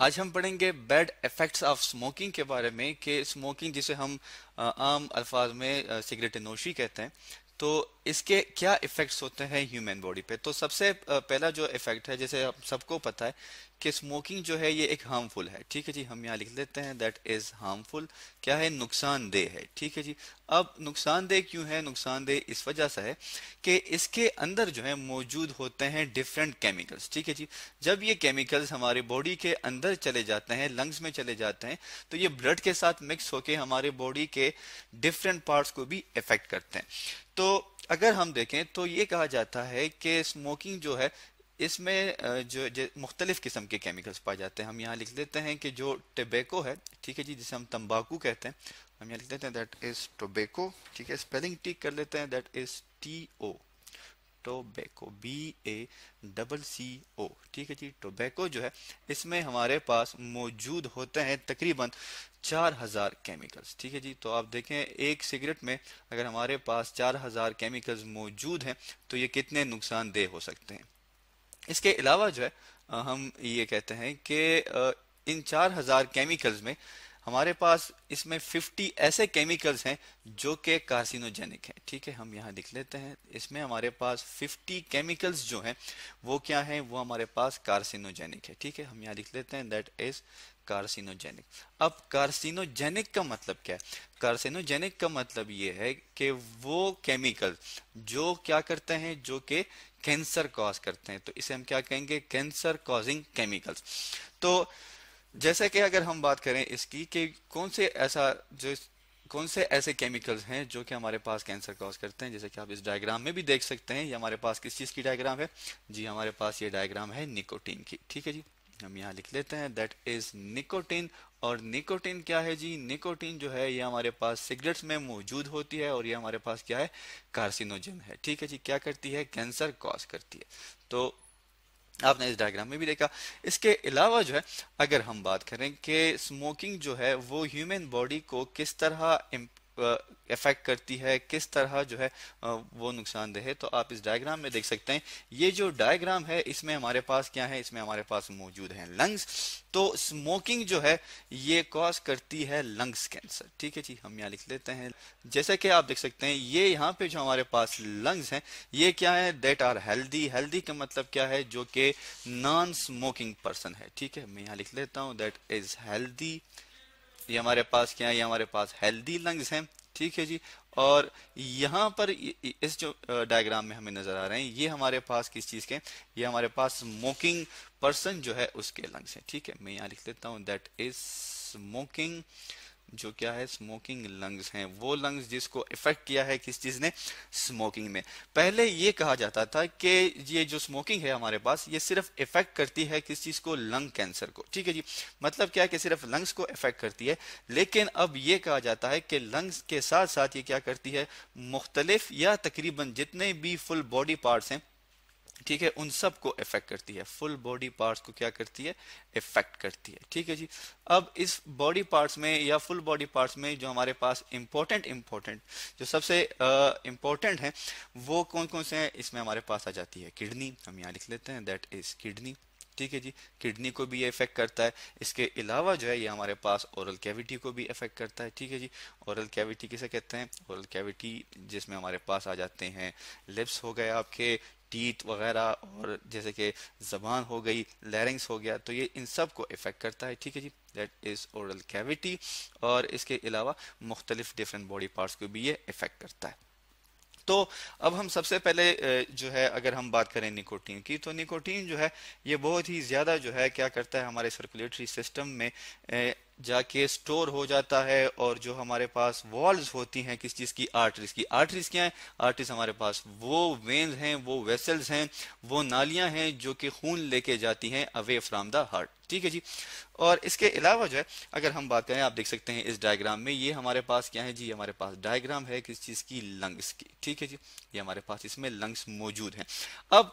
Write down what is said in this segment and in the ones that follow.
आज हम पढ़ेंगे बैड इफेक्ट्स ऑफ स्मोकिंग के बारे में कि स्मोकिंग जिसे हम आम अल्फाज में सिगरेट नोशी कहते हैं तो इसके क्या इफेक्ट्स होते हैं ह्यूमन बॉडी पे तो सबसे पहला जो इफेक्ट है जैसे आप सबको पता है कि स्मोकिंग जो है ये एक हार्मफुल है ठीक है जी हम यहाँ लिख लेते हैं दैट इज हार्मफुल क्या है नुकसानदेह है ठीक है जी अब नुकसानदेह क्यों है नुकसानदेह इस वजह से है कि इसके अंदर जो है मौजूद होते हैं डिफरेंट केमिकल्स ठीक है जी जब ये केमिकल्स हमारे बॉडी के अंदर चले जाते हैं लंग्स में चले जाते हैं तो ये ब्लड के साथ मिक्स होकर हमारे बॉडी के डिफरेंट पार्ट्स को भी इफेक्ट करते हैं तो अगर हम देखें तो ये कहा जाता है कि स्मोकिंग जो है इसमें जो, मुख्तलिफ किस्म के केमिकल्स पाए जाते हैं हम यहाँ लिख लेते हैं कि जो टबेको है ठीक है जी जिसे हम तंबाकू कहते हैं हम यहाँ लिख देते हैं दैट इज टोबेको ठीक है स्पेलिंग ठीक कर लेते हैं that is T O tobacco B A double C O ठीक है जी टोबैको जो है इसमें हमारे पास मौजूद होते हैं तकरीबन चार हज़ार केमिकल्स ठीक है जी तो आप देखें एक सिगरेट में अगर हमारे पास चार हज़ार केमिकल्स मौजूद हैं तो ये कितने नुकसानदेह हो सकते हैं इसके अलावा जो है हम ये कहते हैं कि इन चार हज़ार केमिकल्स में हमारे पास इसमें 50 ऐसे केमिकल्स हैं जो कि कार्सिनोजेनिक हैं ठीक है हम यहाँ लिख लेते हैं इसमें हमारे पास 50 केमिकल्स जो हैं वो क्या हैं वो हमारे पास कार्सिनोजेनिक है ठीक है हम यहाँ लिख लेते हैं दैट इज कार्सिनोजेनिक अब कार्सिनोजेनिक का मतलब क्या है कार्सिनोजेनिक का मतलब ये है कि वो केमिकल जो क्या करते हैं जो कि कैंसर कॉज करते हैं तो इसे हम क्या कहेंगे कैंसर कॉजिंग केमिकल्स तो जैसे कि अगर हम बात करें इसकी कि कौन से ऐसा जो कौन से ऐसे केमिकल्स हैं जो कि हमारे पास कैंसर कॉज करते हैं जैसे कि आप इस डायग्राम में भी देख सकते हैं ये हमारे पास किस चीज़ की डायग्राम है जी हमारे पास ये डायग्राम है निकोटीन की ठीक है जी हम यहाँ लिख लेते हैं दैट इज निकोटीन और निकोटीन क्या है जी निकोटीन जो है ये हमारे पास सिगरेट्स में मौजूद होती है और ये हमारे पास क्या है कार्सिनोजन है ठीक है जी क्या करती है कैंसर कॉज करती है तो आपने इस डायग्राम में भी देखा इसके अलावा जो है अगर हम बात करें कि स्मोकिंग जो है वो ह्यूमन बॉडी को किस तरह इफेक्ट करती है किस तरह जो है वो नुकसानदेह है तो आप इस डायग्राम में देख सकते हैं ये जो डायग्राम है इसमें हमारे पास क्या है इसमें हमारे पास मौजूद है लंग्स तो स्मोकिंग जो है ये कॉज करती है लंग्स कैंसर ठीक है जी हम यहाँ लिख लेते हैं जैसा कि आप देख सकते हैं ये यहाँ पे जो हमारे पास लंग्स हैं ये क्या है देट आर हेल्दी हेल्दी का मतलब क्या है जो कि नॉन स्मोकिंग पर्सन है ठीक है मैं यहाँ लिख लेता हूँ देट इज हेल्दी ये हमारे पास क्या है ये हमारे पास हेल्दी लंग्स हैं ठीक है जी और यहाँ पर इस जो डायग्राम में हमें नजर आ रहे हैं ये हमारे पास किस चीज के ये हमारे पास स्मोकिंग पर्सन जो है उसके लंग्स है ठीक है मैं यहाँ लिख लेता हूँ दैट इज स्मोकिंग जो क्या है स्मोकिंग लंग्स हैं वो लंग्स जिसको इफेक्ट किया है किस चीज ने स्मोकिंग में पहले ये कहा जाता था कि ये जो स्मोकिंग है हमारे पास ये सिर्फ इफेक्ट करती है किस चीज को लंग कैंसर को ठीक है जी मतलब क्या है कि सिर्फ लंग्स को इफेक्ट करती है लेकिन अब ये कहा जाता है कि लंग्स के साथ साथ ये क्या करती है मुख्तलिफ या तकरीबन जितने भी फुल बॉडी पार्ट्स हैं ठीक है उन सब को इफेक्ट करती है फुल बॉडी पार्ट्स को क्या करती है इफेक्ट करती है ठीक है जी अब इस बॉडी पार्ट्स में या फुल बॉडी पार्ट्स में जो हमारे पास इम्पोर्टेंट इंपॉर्टेंट जो सबसे इंपॉर्टेंट uh, है वो कौन कौन से हैं इसमें हमारे पास आ जाती है किडनी हम यहाँ लिख लेते हैं दैट इज किडनी ठीक है जी किडनी को भी ये इफेक्ट करता है इसके अलावा जो है ये हमारे पास ओरल कैविटी को भी इफेक्ट करता है ठीक है जी ओरल कैविटी किसे कहते हैं ओरल कैविटी जिसमें हमारे पास आ जाते हैं लिप्स हो गए आपके टीथ वगैरह और जैसे कि जबान हो गई लैरिंग्स हो गया तो ये इन सब को इफेक्ट करता है ठीक है जी दैट इज़ औरल कैविटी और इसके अलावा मुख्तलिफ डिफरेंट बॉडी पार्ट्स को भी ये इफेक्ट करता है तो अब हम सबसे पहले जो है अगर हम बात करें निकोटीन की तो निकोटीन जो है ये बहुत ही ज़्यादा जो है क्या करता है हमारे सर्कुलेटरी सिस्टम में जाके स्टोर हो जाता है और जो हमारे पास वॉल्स होती हैं किस चीज़ की आर्टरीज की आर्टरीज क्या है आर्टरीज हमारे पास वो वेन्स हैं वो वेसल्स हैं वो नालियां हैं जो कि खून लेके जाती हैं अवे फ्रॉम द हार्ट ठीक है जी और इसके अलावा जो है अगर हम बात करें आप देख सकते हैं इस डायग्राम में ये हमारे पास क्या है जी हमारे पास डायग्राम है किस चीज़ की लंग्स की ठीक है जी ये हमारे पास इसमें लंग्स मौजूद हैं अब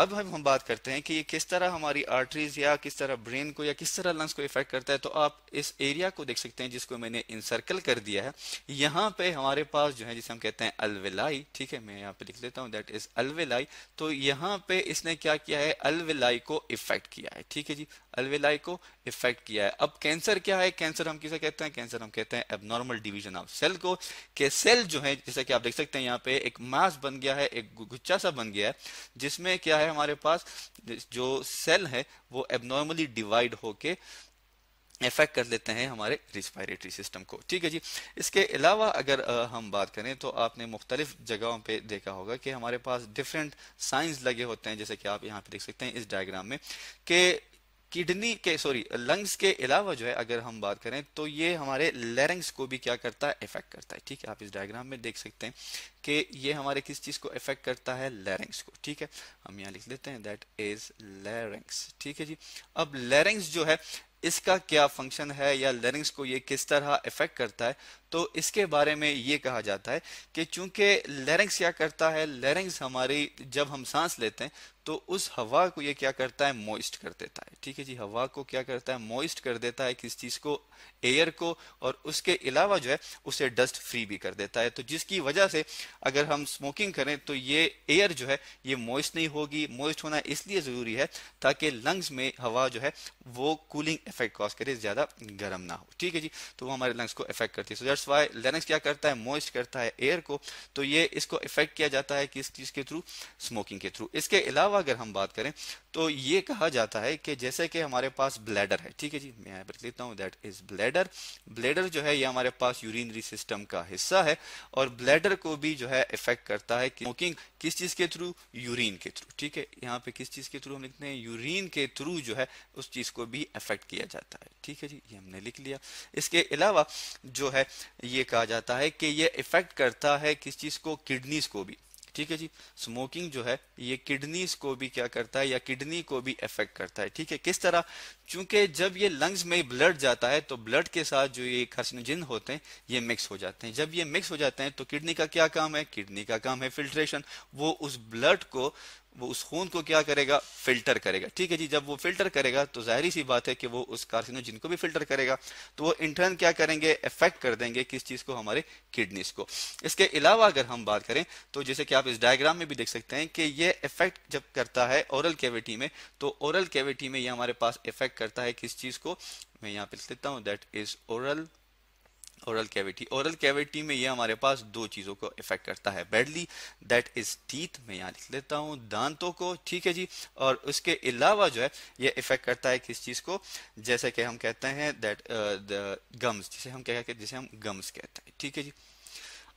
अब हम हम बात करते हैं कि ये किस तरह हमारी आर्टरीज या किस तरह ब्रेन को या किस तरह लंग्स को इफेक्ट करता है तो आप इस एरिया को देख सकते हैं जिसको मैंने इंसर्कल कर दिया है यहाँ पे हमारे पास जो है जिसे हम कहते हैं अलविलाई ठीक है मैं यहाँ पे लिख लेता हूँ दैट इज अलविलाई तो यहाँ पे इसने क्या किया है अलविलाई को इफेक्ट किया है ठीक है जी अलविलाई को इफेक्ट किया है अब कैंसर क्या है कैंसर हम किसे कहते हैं कैंसर हम कहते हैं एबनॉर्मल डिवीजन ऑफ सेल को के सेल जो है जैसा कि आप देख सकते हैं यहाँ पे एक मास बन गया है एक गुच्छा सा बन गया है जिसमें क्या है हमारे पास जो सेल है वो एबनॉर्मली डिवाइड होके इफेक्ट कर लेते हैं हमारे रिस्पायरेटरी सिस्टम को ठीक है जी इसके अलावा अगर हम बात करें तो आपने मुख्तलिफ जगहों पे देखा होगा कि हमारे पास डिफरेंट साइंस लगे होते हैं जैसे कि आप यहाँ पे देख सकते हैं इस डायग्राम में कि किडनी के सॉरी लंग्स के अलावा जो है अगर हम बात करें तो ये हमारे लेरेंग्स को भी क्या करता है इफेक्ट करता है ठीक है आप इस डायग्राम में देख सकते हैं कि ये हमारे किस चीज़ को इफेक्ट करता है लेरेंग्स को ठीक है हम यहाँ लिख लेते हैं दैट इज लेरेंग्स ठीक है जी अब लेरेंग्स जो है इसका क्या फंक्शन है या लैरिंग्स को ये किस तरह इफेक्ट करता है तो इसके बारे में ये कहा जाता है कि चूंकि लैरिंग्स क्या करता है लैरिंग्स हमारी जब हम सांस लेते हैं तो उस हवा को ये क्या करता है मोइस्ट कर देता है ठीक है जी हवा को क्या करता है मोइस्ट कर देता है किस चीज को एयर को और उसके अलावा जो है उसे डस्ट फ्री भी कर देता है तो जिसकी वजह से अगर हम स्मोकिंग करें तो ये एयर जो है ये मोइस्ट नहीं होगी मोइस्ट होना इसलिए जरूरी है ताकि लंग्स में हवा जो है वो कूलिंग इफेक्ट कॉज करे ज्यादा गर्म ना हो ठीक है जी तो वो हमारे लंग्स को इफेक्ट करती है सो वाई क्या करता है मोइस्ट करता है एयर को तो ये इसको इफेक्ट किया जाता है किस चीज के थ्रू स्मोकिंग के थ्रू इसके अलावा अलावा अगर हम बात करें तो ये कहा जाता है कि जैसे कि हमारे पास ब्लैडर है ठीक है जी मैं यहाँ पर लिखता हूँ दैट इज ब्लैडर ब्लैडर जो है ये हमारे पास यूरिनरी सिस्टम का हिस्सा है और ब्लैडर को भी जो है इफेक्ट करता है स्मोकिंग किस चीज के थ्रू यूरिन के थ्रू ठीक है यहाँ पे किस चीज के थ्रू हम लिखते हैं यूरिन के थ्रू जो है उस चीज को भी इफेक्ट किया जाता है ठीक है जी ये हमने लिख लिया इसके अलावा जो है ये कहा जाता है कि ये इफेक्ट करता है किस चीज को किडनीज को भी ठीक है जी स्मोकिंग जो है ये किडनीज को भी क्या करता है या किडनी को भी इफेक्ट करता है ठीक है किस तरह चूंकि जब ये लंग्स में ब्लड जाता है तो ब्लड के साथ जो ये कार्सिनोजिन होते हैं ये मिक्स हो जाते हैं जब ये मिक्स हो जाते हैं तो किडनी का क्या काम है किडनी का काम है फिल्ट्रेशन वो उस ब्लड को वो उस खून को क्या करेगा फिल्टर करेगा ठीक है जी जब वो फिल्टर करेगा तो जाहिर सी बात है कि वो उस कार्सिनोजिन को भी फिल्टर करेगा तो वो इंटर्न क्या करेंगे इफेक्ट कर देंगे किस चीज को हमारे किडनीज को इसके अलावा अगर हम बात करें तो जैसे कि आप इस डायग्राम में भी देख सकते हैं कि ये इफेक्ट जब करता है ओरल कैविटी में तो ओरल कैविटी में यह हमारे पास इफेक्ट करता है किस चीज को मैं यहाँ पे लिख लेता हूँ that is oral oral cavity oral cavity में ये हमारे पास दो चीज़ों को इफेक्ट करता है बैडली दैट इज टीथ मैं यहाँ लिख लेता हूँ दांतों को ठीक है जी और उसके अलावा जो है ये इफेक्ट करता है किस चीज़ को जैसे कि हम कहते हैं दैट गम्स uh, जिसे हम क्या कहते हैं जिसे हम गम्स कहते हैं ठीक है जी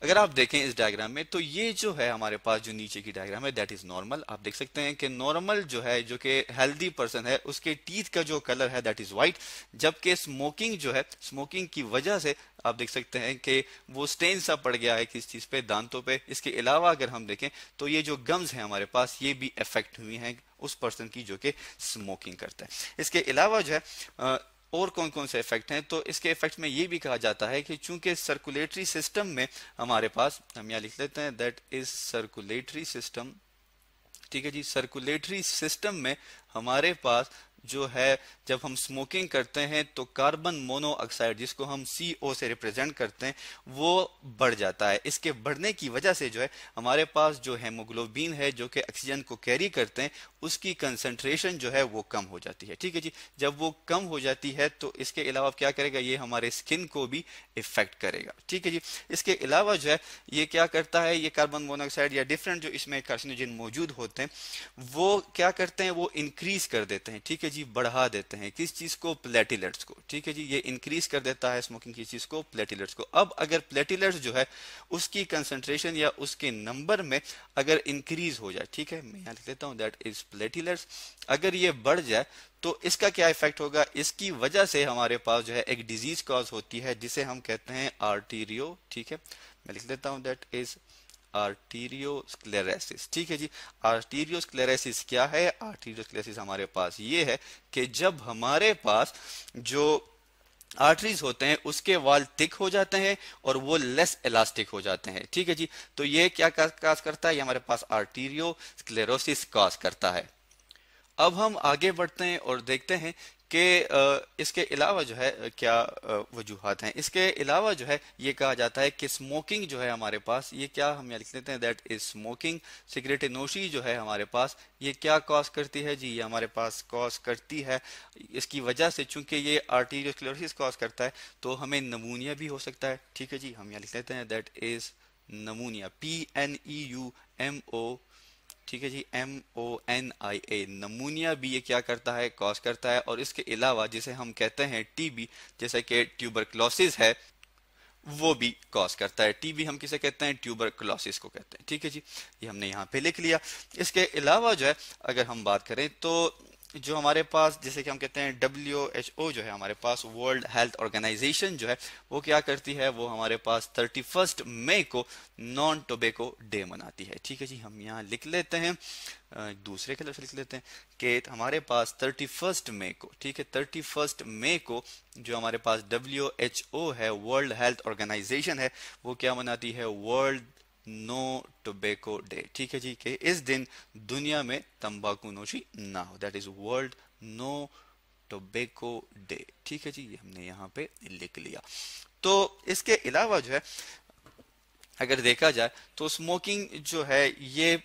अगर आप देखें इस डायग्राम में तो ये जो है हमारे पास जो नीचे की डायग्राम है दैट इज नॉर्मल आप देख सकते हैं कि नॉर्मल जो है जो कि हेल्दी पर्सन है उसके टीथ का जो कलर है दैट इज व्हाइट जबकि स्मोकिंग जो है स्मोकिंग की वजह से आप देख सकते हैं कि वो स्टेन सा पड़ गया है किस चीज पे दांतों पे इसके अलावा अगर हम देखें तो ये जो गम्स हैं हमारे पास ये भी इफेक्ट हुई हैं उस पर्सन की जो कि स्मोकिंग करता है इसके अलावा जो है और कौन कौन से इफेक्ट हैं तो इसके इफेक्ट में ये भी कहा जाता है कि चूंकि सर्कुलेटरी सिस्टम में हमारे पास हम यहाँ लिख लेते हैं दैट इज सर्कुलेटरी सिस्टम ठीक है जी सर्कुलेटरी सिस्टम में हमारे पास जो है जब हम स्मोकिंग करते हैं तो कार्बन मोनोऑक्साइड जिसको हम सी से रिप्रेजेंट करते हैं वो बढ़ जाता है इसके बढ़ने की वजह से जो है हमारे पास जो हेमोग्लोबिन है जो कि ऑक्सीजन को कैरी करते हैं उसकी कंसनट्रेशन जो है वो कम हो जाती है ठीक है जी जब वो कम हो जाती है तो इसके अलावा क्या करेगा ये हमारे स्किन को भी इफेक्ट करेगा ठीक है जी इसके अलावा जो है ये क्या करता है ये कार्बन मोनोऑक्साइड या डिफरेंट जो इसमें कार्सिनोजिन मौजूद होते हैं वो क्या करते हैं वो इंक्रीज कर देते हैं ठीक है जी जी बढ़ा देते हैं किस चीज़ को प्लेटिलेट्स को ठीक है जी ये इंक्रीज कर देता है स्मोकिंग की चीज़ को प्लेटिलेट्स को अब अगर प्लेटिलेट्स जो है उसकी कंसनट्रेशन या उसके नंबर में अगर इंक्रीज हो जाए ठीक है मैं यहां लिख लेता हूं दैट इज प्लेटिलेट्स अगर ये बढ़ जाए तो इसका क्या इफेक्ट होगा इसकी वजह से हमारे पास जो है एक डिजीज कॉज होती है जिसे हम कहते हैं आर्टीरियो ठीक है मैं लिख लेता हूं दैट इज आर्टीरियोस्क्लेरेसिस ठीक है जी आर्टीरियोस्क्लेरेसिस क्या है आर्टीरियोस्क्लेरेसिस हमारे पास ये है कि जब हमारे पास जो आर्टरीज होते हैं उसके वाल थिक हो जाते हैं और वो लेस इलास्टिक हो जाते हैं ठीक है जी तो ये क्या काज करता है ये हमारे पास आर्टीरियो स्क्लेरोसिस काज करता है अब हम आगे बढ़ते हैं और देखते हैं कि इसके अलावा जो है क्या वजूहत हैं इसके अलावा जो है ये कहा जाता है कि स्मोकिंग जो है हमारे पास ये क्या हम लिख लेते हैं दैट इज स्मोकिंग सिगरेट नोशी जो है हमारे पास ये क्या कॉज करती है जी ये हमारे पास कॉज करती है इसकी वजह से चूंकि ये आर्टीरियोस्क्लेरोसिस कॉज करता है तो हमें नमूनिया भी हो सकता है ठीक है जी हम यहाँ लिख लेते हैं that is pneumonia P N E U M O ठीक है जी एम ओ एन आई ए नमूनिया भी ये क्या करता है कॉज करता है और इसके अलावा जिसे हम कहते हैं टीबी जैसे कि ट्यूबरक्लोसिस है वो भी कॉज करता है टीबी हम किसे कहते हैं ट्यूबरक्लोसिस को कहते हैं ठीक है जी ये हमने यहाँ पे लिख लिया इसके अलावा जो है अगर हम बात करें तो जो हमारे पास जैसे कि हम कहते हैं डब्ल्यू एच ओ जो है हमारे पास वर्ल्ड हेल्थ ऑर्गेनाइजेशन जो है वो क्या करती है वो हमारे पास थर्टी फर्स्ट मई को नॉन टोबेको डे मनाती है ठीक है जी हम यहाँ लिख लेते हैं दूसरे कलर से लिख लेते हैं कि हमारे पास थर्टी फर्स्ट मई को ठीक है थर्टी फर्स्ट मई को जो हमारे पास डब्ल्यू एच ओ है वर्ल्ड हेल्थ ऑर्गेनाइजेशन है वो क्या मनाती है वर्ल्ड नो टोबेको डे ठीक है जी के इस दिन दुनिया में तंबाकू नोशी ना हो that is world no tobacco day ठीक है जी ये हमने यहाँ पे लिख लिया तो इसके अलावा जो है अगर देखा जाए तो स्मोकिंग जो है ये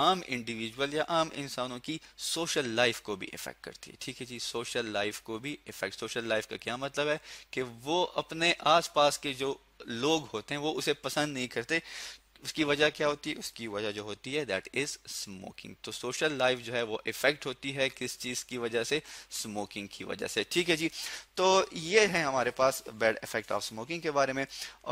आम इंडिविजुअल या आम इंसानों की सोशल लाइफ को भी इफेक्ट करती है ठीक है जी सोशल लाइफ को भी इफेक्ट सोशल लाइफ का क्या मतलब है कि वो अपने आसपास के जो लोग होते हैं वो उसे पसंद नहीं करते उसकी वजह क्या होती है उसकी वजह जो होती है दैट इज स्मोकिंग तो सोशल लाइफ जो है वो इफेक्ट होती है किस चीज की वजह से स्मोकिंग की वजह से ठीक है जी तो ये है हमारे पास बैड इफेक्ट ऑफ स्मोकिंग के बारे में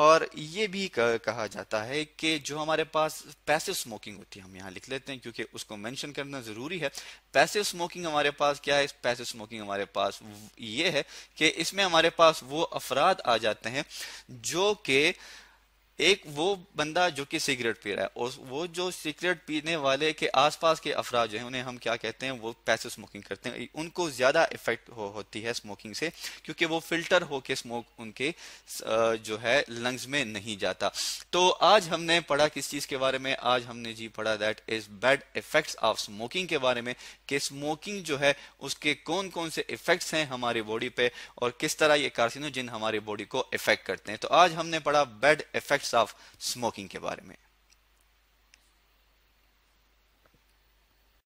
और ये भी कहा जाता है कि जो हमारे पास पैसिव स्मोकिंग होती है हम यहाँ लिख लेते हैं क्योंकि उसको मैंशन करना जरूरी है पैसिव स्मोकिंग हमारे पास क्या है पैसिव स्मोकिंग हमारे पास ये है कि इसमें हमारे पास वो अफराद आ जाते हैं जो कि एक वो बंदा जो कि सिगरेट पी रहा है और वो जो सिगरेट पीने वाले के आसपास के अफराज हैं उन्हें हम क्या कहते हैं वो पैसे स्मोकिंग करते हैं उनको ज़्यादा इफेक्ट हो, होती है स्मोकिंग से क्योंकि वो फिल्टर होके स्मोक उनके जो है लंग्स में नहीं जाता तो आज हमने पढ़ा किस चीज़ के बारे में आज हमने जी पढ़ा that is bad effect of smoking के बारे में कि स्मोकिंग जो है उसके कौन कौन से इफेक्ट्स हैं हमारे बॉडी पे और किस तरह ये कार्सिनो हमारी बॉडी को इफेक्ट करते हैं तो आज हमने पढ़ा bad effect that's of smoking के बारे में